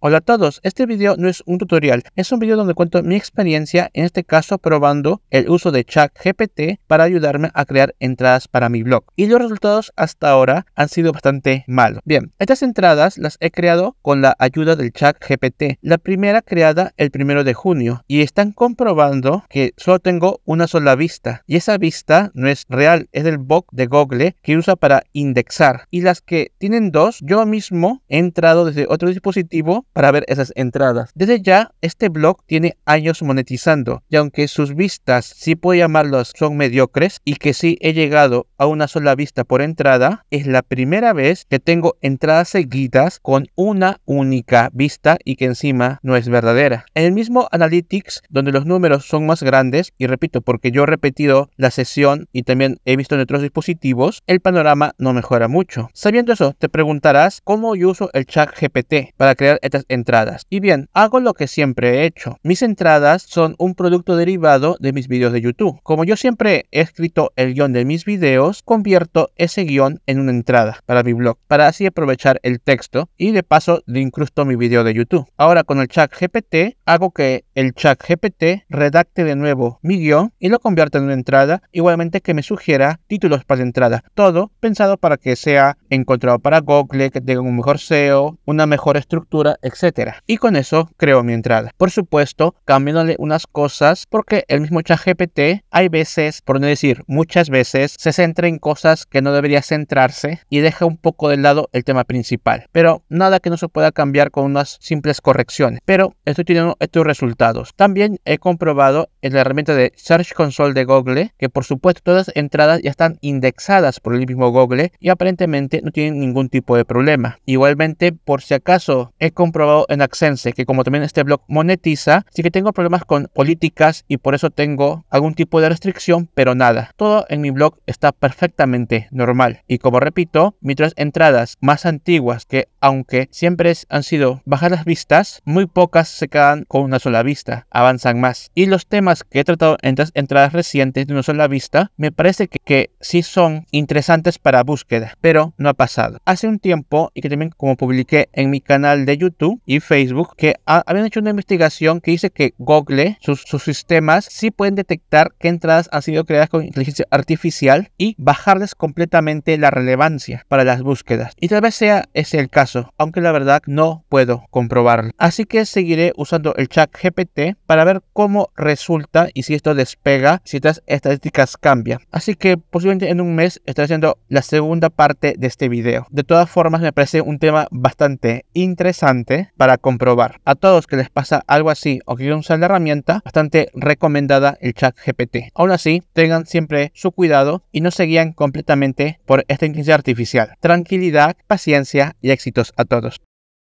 Hola a todos, este video no es un tutorial, es un video donde cuento mi experiencia, en este caso probando el uso de GPT para ayudarme a crear entradas para mi blog. Y los resultados hasta ahora han sido bastante malos. Bien, estas entradas las he creado con la ayuda del GPT, La primera creada el primero de junio y están comprobando que solo tengo una sola vista y esa vista no es real, es del bot de Google que usa para indexar. Y las que tienen dos, yo mismo he entrado desde otro dispositivo para ver esas entradas. Desde ya, este blog tiene años monetizando y aunque sus vistas, si puedo llamarlas, son mediocres y que sí he llegado a una sola vista por entrada, es la primera vez que tengo entradas seguidas con una única vista y que encima no es verdadera. En el mismo Analytics, donde los números son más grandes, y repito, porque yo he repetido la sesión y también he visto en otros dispositivos, el panorama no mejora mucho. Sabiendo eso, te preguntarás cómo yo uso el chat GPT para crear estas entradas. Y bien, hago lo que siempre he hecho. Mis entradas son un producto derivado de mis vídeos de YouTube. Como yo siempre he escrito el guión de mis vídeos, convierto ese guión en una entrada para mi blog, para así aprovechar el texto y de paso le incrusto mi vídeo de YouTube. Ahora con el chat GPT hago que el chat GPT redacte de nuevo mi guión y lo convierta en una entrada, igualmente que me sugiera títulos para entrada. Todo pensado para que sea encontrado para Google, que tenga un mejor SEO, una mejor estructura, etcétera, Y con eso creo mi entrada. Por supuesto, cambiándole unas cosas porque el mismo ChatGPT hay veces, por no decir muchas veces, se centra en cosas que no debería centrarse y deja un poco de lado el tema principal. Pero nada que no se pueda cambiar con unas simples correcciones. Pero estoy teniendo estos resultados. También he comprobado en la herramienta de Search Console de Google que por supuesto todas las entradas ya están indexadas por el mismo Google y aparentemente no tienen ningún tipo de problema. Igualmente, por si acaso, he comprobado en Accense, que como también este blog monetiza, sí que tengo problemas con políticas y por eso tengo algún tipo de restricción, pero nada. Todo en mi blog está perfectamente normal. Y como repito, mis tres entradas más antiguas, que aunque siempre han sido bajar las vistas, muy pocas se quedan con una sola vista, avanzan más. Y los temas que he tratado en tres entradas recientes de una sola vista, me parece que, que sí son interesantes para búsqueda, pero no ha pasado. Hace un tiempo, y que también como publiqué en mi canal de YouTube, y Facebook que habían hecho una investigación que dice que Google, sus, sistemas, sí pueden detectar que entradas han sido creadas con inteligencia artificial y bajarles completamente la relevancia para las búsquedas. Y tal vez sea ese el caso, aunque la verdad no puedo comprobarlo. Así que seguiré usando el chat GPT para ver cómo resulta y si esto despega, si estas estadísticas cambian. Así que posiblemente en un mes estaré haciendo la segunda parte de este video. De todas formas, me parece un tema bastante interesante para comprobar. A todos que les pasa algo así o que usan usar la herramienta, bastante recomendada el chat GPT. Aún así, tengan siempre su cuidado y no se guían completamente por esta inteligencia artificial. Tranquilidad, paciencia y éxitos a todos.